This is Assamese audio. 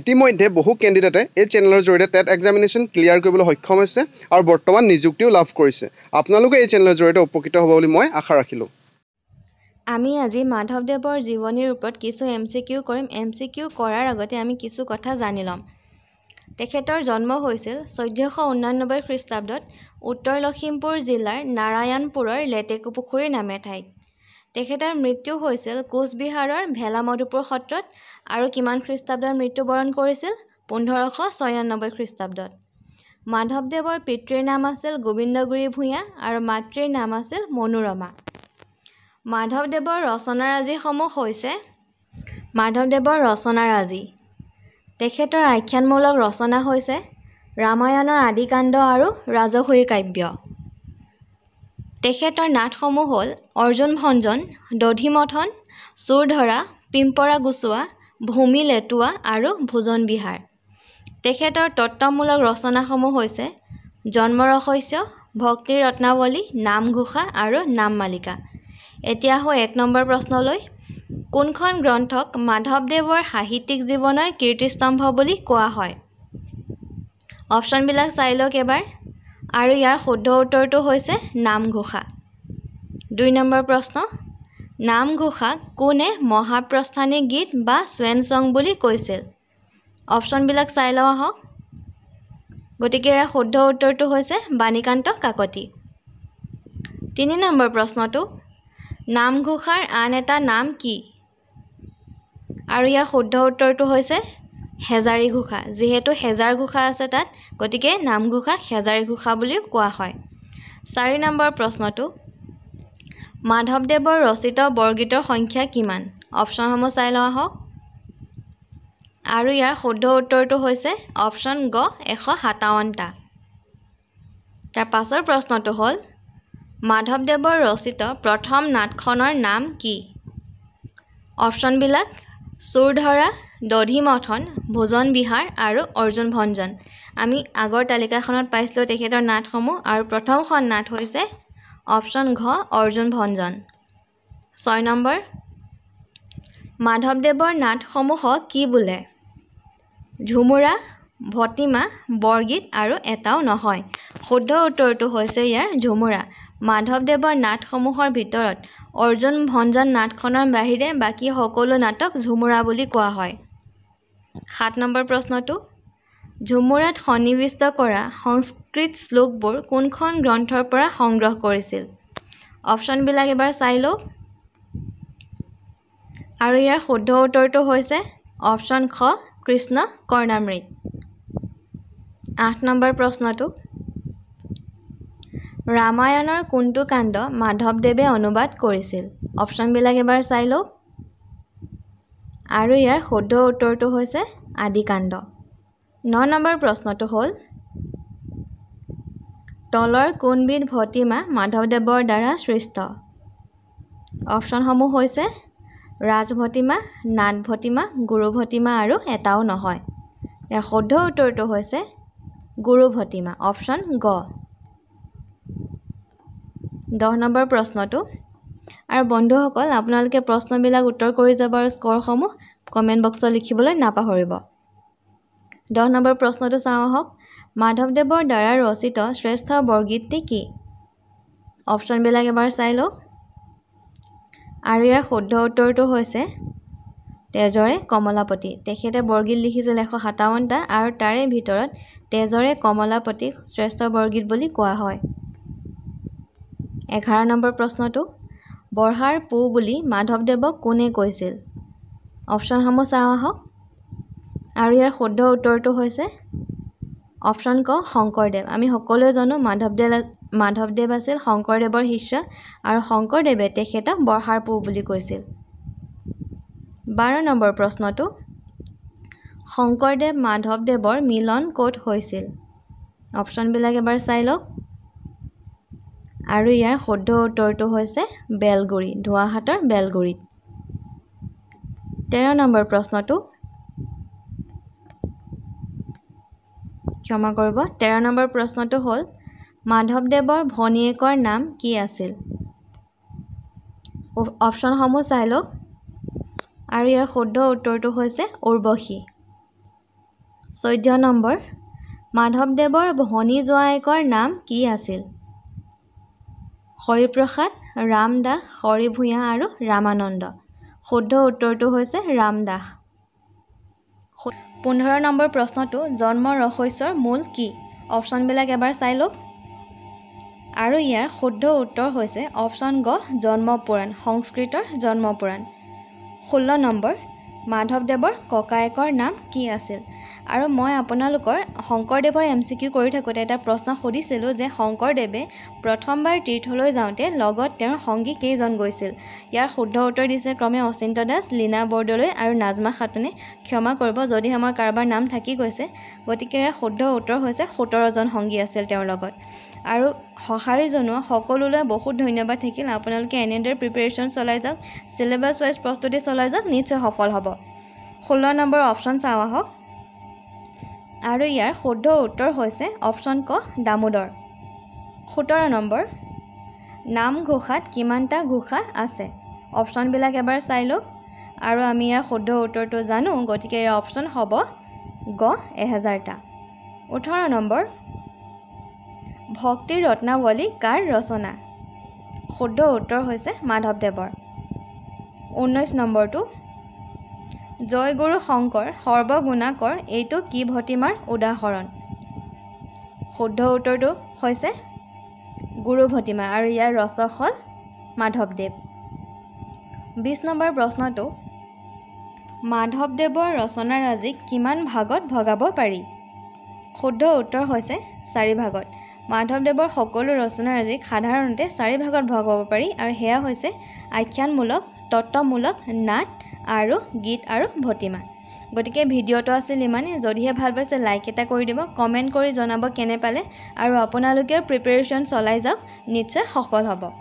ইতিমধ্যে বহু কেণ্ডিডেটে এই চেনেলৰ জৰিয়তে টেট এক্সামিনেশ্যন ক্লিয়াৰ কৰিবলৈ সক্ষম হৈছে আৰু বৰ্তমান নিযুক্তিও লাভ কৰিছে আপোনালোকে এই চেনেলৰ জৰিয়তে উপকৃত হ'ব বুলি মই আশা ৰাখিলোঁ আমি আজি মাধৱদেৱৰ জীৱনীৰ ওপৰত কিছু এম চি কিউ কৰিম এম চি কিউ কৰাৰ আগতে আমি কিছু কথা জানি ল'ম তেখেতৰ জন্ম হৈছিল চৈধ্যশ ঊনানব্বৈ খ্ৰীষ্টাব্দত উত্তৰ লখিমপুৰ জিলাৰ নাৰায়ণপুৰৰ লেটেকুপুখুৰীৰ নামে ঠাইত তেখেতৰ মৃত্যু হৈছিল কোচবিহাৰৰ ভেলামধুপুৰ সত্ৰত আৰু কিমান খ্ৰীষ্টাব্দত মৃত্যুবৰণ কৰিছিল পোন্ধৰশ ছয়ানব্বৈ খ্ৰীষ্টাব্দত মাধৱদেৱৰ পিতৃৰ নাম আছিল গোবিন্দগুৰি ভূঞা আৰু মাতৃৰ নাম আছিল মনোৰমা মাধৱদেৱৰ ৰচনাৰাজিসমূহ হৈছে মাধৱদেৱৰ ৰচনাৰাজি তেখেতৰ আখ্যানমূলক ৰচনা হৈছে ৰামায়ণৰ আদিকাণ্ড আৰু ৰাজসুৰী কাব্য তেখেতৰ নাটসমূহ হ'ল অৰ্জুন ভঞ্জন দধিমথন চোৰধৰা পিম্পৰা গুচোৱা ভূমি লেটুৱা আৰু ভোজন বিহাৰ তেখেতৰ তত্বমূলক ৰচনাসমূহ হৈছে জন্মৰহস্য ভক্তি ৰত্নাৱলী নামঘোষা আৰু নাম মালিকা এতিয়া হৈ এক নম্বৰ প্ৰশ্নলৈ কোনখন গ্ৰন্থক মাধৱদেৱৰ সাহিত্যিক জীৱনৰ কীৰ্তিস্তম্ভ বুলি কোৱা হয় অপশ্যনবিলাক চাই লওক এবাৰ আৰু ইয়াৰ শুদ্ধ উত্তৰটো হৈছে নামঘোষা দুই নম্বৰ প্ৰশ্ন নামঘোষাক কোনে মহাপ্ৰস্থানী গীত বা চুৱেন চং বুলি কৈছিল অপশ্যনবিলাক চাই লওঁ আহক গতিকে ইয়াৰ শুদ্ধ উত্তৰটো হৈছে বাণীকান্ত কাকতি তিনি নম্বৰ প্ৰশ্নটো নামঘোষাৰ আন এটা নাম কি আৰু ইয়াৰ শুদ্ধ উত্তৰটো হৈছে হেজাৰী ঘোষা যিহেতু হেজাৰ ঘোষা আছে তাত গতিকে নামঘোষা হেজাৰী ঘোষা বুলিও কোৱা হয় চাৰি নম্বৰ প্ৰশ্নটো মাধৱদেৱৰ ৰচিত বৰগীতৰ সংখ্যা কিমান অপশ্যনসমূহ চাই লওঁ আহক আৰু ইয়াৰ শুদ্ধ উত্তৰটো হৈছে অপশ্যন গ এশ সাতাৱন্নটা তাৰ পাছৰ প্ৰশ্নটো হ'ল মাধৱদেৱৰ ৰচিত প্ৰথম নাটখনৰ নাম কি অপশ্যনবিলাক চোৰধৰা দধি মথন ভোজন বিহাৰ আৰু অৰ্জুন ভঞ্জন আমি আগৰ তালিকাখনত পাইছিলোঁ তেখেতৰ নাটসমূহ আৰু প্ৰথমখন নাট হৈছে অপশ্যন ঘ অৰ্জুন ভঞ্জন ছয় নম্বৰ মাধৱদেৱৰ নাটসমূহক কি বোলে ঝুমুৰা ভতিমা বৰগীত আৰু এটাও নহয় শুদ্ধ উত্তৰটো হৈছে ইয়াৰ ঝুমুৰা মাধৱদেৱৰ নাটসমূহৰ ভিতৰত অৰ্জুন ভঞ্জন নাটখনৰ বাহিৰে বাকী সকলো নাটক ঝুমুৰা বুলি কোৱা হয় সাত নম্বৰ প্ৰশ্নটো ঝুমুৰাত সন্নিৱিষ্ট কৰা সংস্কৃত শ্লোকবোৰ কোনখন গ্ৰন্থৰ পৰা সংগ্ৰহ কৰিছিল অপশ্যনবিলাক এবাৰ চাই লওক আৰু ইয়াৰ শুদ্ধ উত্তৰটো হৈছে অপশ্যন খ কৃষ্ণ কৰ্ণামৃত আঠ নম্বৰ প্ৰশ্নটো ৰামায়ণৰ কোনটো কাণ্ড মাধৱদেৱে অনুবাদ কৰিছিল অপশ্যনবিলাক এবাৰ চাই লওক আৰু ইয়াৰ শুদ্ধ উত্তৰটো হৈছে আদিকাণ্ড ন নম্বৰ প্ৰশ্নটো হ'ল তলৰ কোনবিধ ভতিমা মাধৱদেৱৰ দ্বাৰা সৃষ্ট অপশ্যনসমূহ হৈছে ৰাজভতিমা নাটভতিমা গুৰুভতিমা আৰু এটাও নহয় ইয়াৰ শুদ্ধ উত্তৰটো হৈছে গুৰুভতিমা অপশ্যন গ দহ নম্বৰ প্ৰশ্নটো আৰু বন্ধুসকল আপোনালোকে প্ৰশ্নবিলাক উত্তৰ কৰি যাবৰ স্ক'ৰসমূহ কমেণ্ট বক্সত লিখিবলৈ নাপাহৰিব দহ নম্বৰ প্ৰশ্নটো চাওঁ আহক মাধৱদেৱৰ দ্বাৰা ৰচিত শ্ৰেষ্ঠ বৰগীতটি কি অপশ্যনবিলাক এবাৰ চাই লওঁ আৰু ইয়াৰ শুদ্ধ উত্তৰটো হৈছে তেজৰে কমলাপতি তেখেতে বৰগীত লিখিছিল এশ সাতাৱন্নটা আৰু তাৰে ভিতৰত তেজৰে কমলাপতিক শ্ৰেষ্ঠ বৰগীত বুলি কোৱা হয় এঘাৰ নম্বৰ প্ৰশ্নটো বঢ়াৰ পো বুলি মাধৱদেৱক কোনে কৈছিল অপশ্যনসমূহ চাওঁ আহক আৰু ইয়াৰ শুদ্ধ উত্তৰটো হৈছে অপশ্যন ক শংকৰদেৱ আমি সকলোৱে জানো মাধৱদেৱ মাধৱদেৱ আছিল শংকৰদেৱৰ শিষ্য আৰু শংকৰদেৱে তেখেতক বঢ়াৰ পো বুলি কৈছিল বাৰ নম্বৰ প্ৰশ্নটো শংকৰদেৱ মাধৱদেৱৰ মিলন ক'ত হৈছিল অপশ্যনবিলাক এবাৰ চাই লওক আৰু ইয়াৰ শুদ্ধ উত্তৰটো হৈছে বেলগুৰি ধোৱাহাটৰ বেলগুৰিত তেৰ নম্বৰ প্ৰশ্নটো ক্ষমা কৰিব তেৰ নম্বৰ প্ৰশ্নটো হ'ল মাধৱদেৱৰ ভনীয়েকৰ নাম কি আছিল অপশ্যনসমূহ চাই লওক আৰু ইয়াৰ শুদ্ধ উত্তৰটো হৈছে উৰ্বশী চৈধ্য নম্বৰ মাধৱদেৱৰ ভনী জোঁৱায়েকৰ নাম কি আছিল হৰিপ্ৰসাদ ৰামদাস হৰি ভূঞা আৰু ৰামানন্দ শুদ্ধ উত্তৰটো হৈছে ৰামদাস পোন্ধৰ নম্বৰ প্ৰশ্নটো জন্ম ৰহস্যৰ মূল কি অপশ্যনবিলাক এবাৰ চাই লওক আৰু ইয়াৰ শুদ্ধ উত্তৰ হৈছে অপশ্যন গ জন্মপুৰাণ সংস্কৃতৰ জন্মপুৰাণ ষোল্ল নম্বৰ মাধৱদেৱৰ ককায়েকৰ নাম কি আছিল আৰু মই আপোনালোকৰ শংকৰদেৱৰ এম চি কিউ কৰি থাকোঁতে এটা প্ৰশ্ন সুধিছিলোঁ যে শংকৰদেৱে প্ৰথমবাৰ তীৰ্থলৈ যাওঁতে লগত তেওঁৰ সংগী কেইজন গৈছিল ইয়াৰ শুদ্ধ উত্তৰ দিছে ক্ৰমে অচিন্ত দাস লীনা বৰদলৈ আৰু নাজমা খাতুনে ক্ষমা কৰিব যদি আমাৰ কাৰোবাৰ নাম থাকি গৈছে গতিকে ইয়াৰ শুদ্ধ উত্তৰ হৈছে সোতৰজন সংগী আছিল তেওঁৰ লগত আৰু সঁহাৰি জনোৱা সকলোলৈ বহুত ধন্যবাদ থাকিল আপোনালোকে এনেদৰে প্ৰিপেৰেশ্যন চলাই যাওক চিলেবাছ ৱাইজ প্ৰস্তুতি চলাই যাওক নিশ্চয় সফল হ'ব ষোল্ল নম্বৰ অপশ্যন চাওঁ আহক আৰু ইয়াৰ শুদ্ধ উত্তৰ হৈছে অপশ্যন ক দামোদৰ সোতৰ নম্বৰ নামঘোষাত কিমানটা ঘোষা আছে অপশ্যনবিলাক এবাৰ চাই লওক আৰু আমি ইয়াৰ শুদ্ধ উত্তৰটো জানো গতিকে ইয়াৰ অপশ্যন হ'ব গ এহেজাৰটা ওঠৰ নম্বৰ ভক্তিৰ ৰত্নাৱলী কাৰ ৰচনা শুদ্ধ উত্তৰ হৈছে মাধৱদেৱৰ ঊনৈছ নম্বৰটো জয় গুৰু শংকৰ সৰ্বগুণাকৰ এইটো কি ভটিমাৰ উদাহৰণ শুদ্ধ উত্তৰটো হৈছে গুৰু ভটিমা আৰু ইয়াৰ ৰচক হ'ল মাধৱদেৱ বিছ নম্বৰ প্ৰশ্নটো মাধৱদেৱৰ ৰচনাৰাজিক কিমান ভাগত ভগাব পাৰি শুদ্ধ উত্তৰ হৈছে চাৰি ভাগত মাধৱদেৱৰ সকলো ৰচনাৰাজিক সাধাৰণতে চাৰি ভাগত ভগাব পাৰি আৰু সেয়া হৈছে আখ্যানমূলক তত্বমূলক নাট আৰু গীত আৰু ভতিমা গতিকে ভিডিঅ'টো আছিল ইমানেই যদিহে ভাল পাইছে লাইক এটা কৰি দিব কমেণ্ট কৰি জনাব কেনে পালে আৰু আপোনালোকেও প্ৰিপেৰেশ্যন চলাই যাওক নিশ্চয় সফল হ'ব